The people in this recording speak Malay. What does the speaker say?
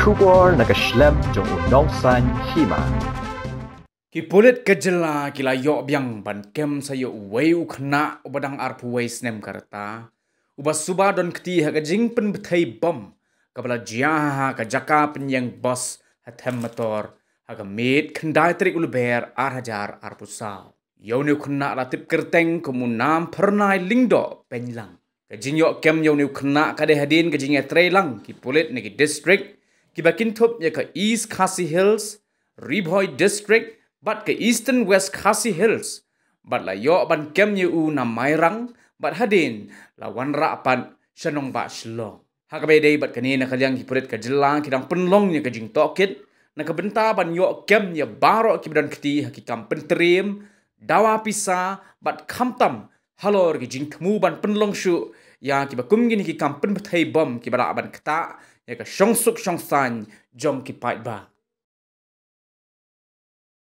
Kubor naga shlem jong unong san hima. Ki pulit kejela kila yok biang ban kem sayo uwe ukna ubadang arpu wei snem karta. Uba suba don kti ha kajing pen betai bom. Kabala jiaha ha ka jaka pen yang bos hatem motor. Haga mit kendai trik ulubair arhajar arpu sao. Yau niu kena latip kerteng kumunam pernai lingdo penyelang. Kajing yok kem yau niu kena kadeh hadin kajingnya e trelang ki pulit negi district kibakin thop ye ka east khasi hills riboy district bat ke eastern west khasi hills bat la yo ban kem ye u na mairang bat hadin la wanra pan senong ba shlo ha ka dei but kani na khaliang hipret ka jilang kidang penlong ye ka jing tokit na ka benta ban yo kem ye baro kibdan kiti hakikam pentrim dawa pisa bat kamtam halor ki jing thmu ban penlong shu ya ki ba kum gi ni ki kam bom ki ba ban kta Ya ke Shongsuk Shongsan Jongki Paitba.